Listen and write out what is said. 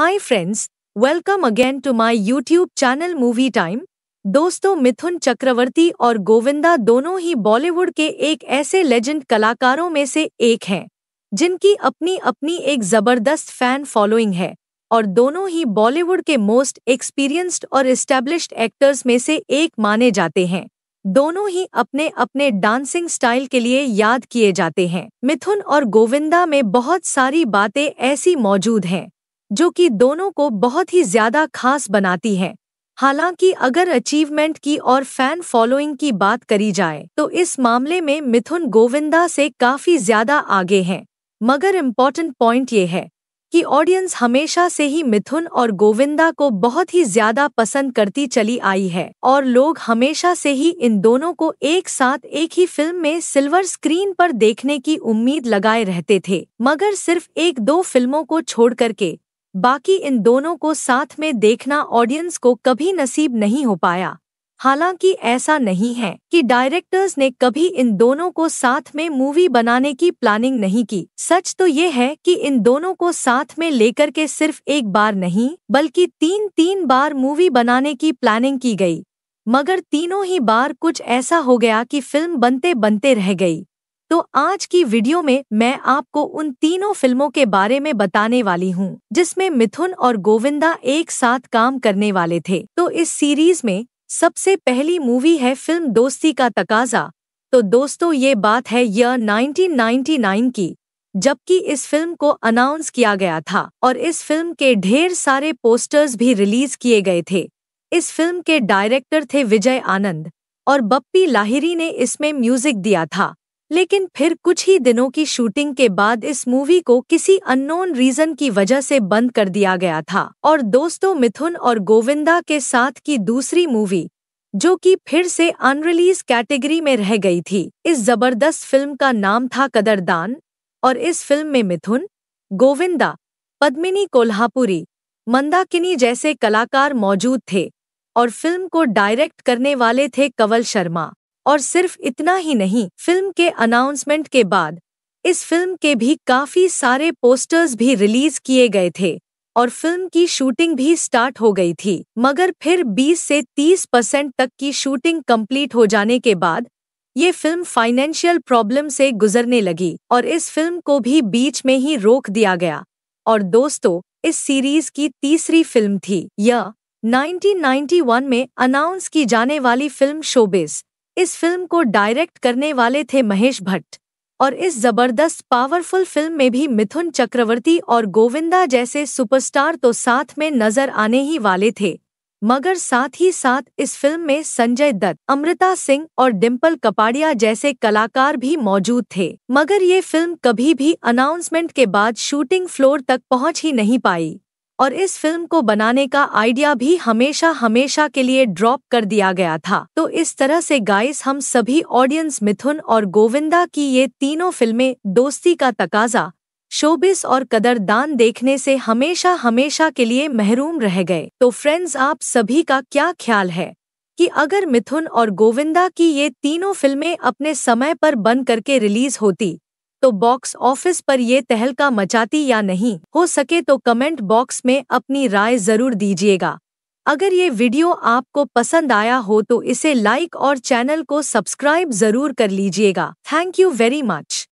hi friends welcome again to my YouTube channel movie time दोस्तों मिथुन चक्रवर्ती और गोविंदा दोनों ही बॉलीवुड के एक ऐसे लेजेंड कलाकारों में से एक हैं जिनकी अपनी अपनी एक जबरदस्त फैन फॉलोइंग है और दोनों ही बॉलीवुड के मोस्ट एक्सपीरियंस्ड और इस्टेब्लिश्ड एक्टर्स में से एक माने जाते हैं दोनों ही अपने अपने डांसिंग स्टाइल के लिए याद किए जाते हैं मिथुन और गोविंदा में बहुत सारी बातें ऐसी मौजूद हैं जो कि दोनों को बहुत ही ज्यादा खास बनाती है हालांकि अगर अचीवमेंट की और फैन फॉलोइंग की बात करी जाए तो इस मामले में मिथुन गोविंदा से काफी ज्यादा आगे हैं मगर इम्पॉर्टेंट पॉइंट ये है कि ऑडियंस हमेशा से ही मिथुन और गोविंदा को बहुत ही ज्यादा पसंद करती चली आई है और लोग हमेशा से ही इन दोनों को एक साथ एक ही फिल्म में सिल्वर स्क्रीन पर देखने की उम्मीद लगाए रहते थे मगर सिर्फ एक दो फिल्मों को छोड़ करके बाकी इन दोनों को साथ में देखना ऑडियंस को कभी नसीब नहीं हो पाया हालांकि ऐसा नहीं है कि डायरेक्टर्स ने कभी इन दोनों को साथ में मूवी बनाने की प्लानिंग नहीं की सच तो ये है कि इन दोनों को साथ में लेकर के सिर्फ एक बार नहीं बल्कि तीन तीन बार मूवी बनाने की प्लानिंग की गई मगर तीनों ही बार कुछ ऐसा हो गया कि फिल्म बनते बनते रह गई तो आज की वीडियो में मैं आपको उन तीनों फिल्मों के बारे में बताने वाली हूँ जिसमें मिथुन और गोविंदा एक साथ काम करने वाले थे तो इस सीरीज में सबसे पहली मूवी है फिल्म दोस्ती का तकाजा तो दोस्तों ये बात है यह 1999 की जबकि इस फिल्म को अनाउंस किया गया था और इस फिल्म के ढेर सारे पोस्टर्स भी रिलीज किए गए थे इस फिल्म के डायरेक्टर थे विजय आनंद और बप्पी लाहिरी ने इसमें म्यूजिक दिया था लेकिन फिर कुछ ही दिनों की शूटिंग के बाद इस मूवी को किसी अननोन रीजन की वजह से बंद कर दिया गया था और दोस्तों मिथुन और गोविंदा के साथ की दूसरी मूवी जो कि फिर से अनरिलीज कैटेगरी में रह गई थी इस जबरदस्त फिल्म का नाम था कदरदान और इस फिल्म में मिथुन गोविंदा पद्मिनी कोल्हापुरी मंदाकिनी जैसे कलाकार मौजूद थे और फिल्म को डायरेक्ट करने वाले थे कवल शर्मा और सिर्फ इतना ही नहीं फिल्म के अनाउंसमेंट के बाद इस फिल्म के भी काफी सारे पोस्टर्स भी रिलीज किए गए थे और फिल्म की शूटिंग भी स्टार्ट हो गई थी मगर फिर 20 से 30 परसेंट तक की शूटिंग कंप्लीट हो जाने के बाद ये फिल्म फाइनेंशियल प्रॉब्लम से गुजरने लगी और इस फिल्म को भी बीच में ही रोक दिया गया और दोस्तों इस सीरीज की तीसरी फिल्म थी यह 1991 में अनाउंस की जाने वाली फिल्म शोबिस इस फिल्म को डायरेक्ट करने वाले थे महेश भट्ट और इस जबरदस्त पावरफुल फिल्म में भी मिथुन चक्रवर्ती और गोविंदा जैसे सुपरस्टार तो साथ में नजर आने ही वाले थे मगर साथ ही साथ इस फिल्म में संजय दत्त अमृता सिंह और डिम्पल कपाड़िया जैसे कलाकार भी मौजूद थे मगर ये फिल्म कभी भी अनाउंसमेंट के बाद शूटिंग फ्लोर तक पहुंच ही नहीं पाई और इस फिल्म को बनाने का आइडिया भी हमेशा हमेशा के लिए ड्रॉप कर दिया गया था तो इस तरह से गाइस हम सभी ऑडियंस मिथुन और गोविंदा की ये तीनों फिल्में दोस्ती का तकाजा शोबिस और कदरदान देखने से हमेशा हमेशा के लिए महरूम रह गए तो फ्रेंड्स आप सभी का क्या ख्याल है कि अगर मिथुन और गोविंदा की ये तीनों फिल्में अपने समय पर बन करके रिलीज होती तो बॉक्स ऑफिस पर ये तहलका मचाती या नहीं हो सके तो कमेंट बॉक्स में अपनी राय जरूर दीजिएगा अगर ये वीडियो आपको पसंद आया हो तो इसे लाइक और चैनल को सब्सक्राइब जरूर कर लीजिएगा थैंक यू वेरी मच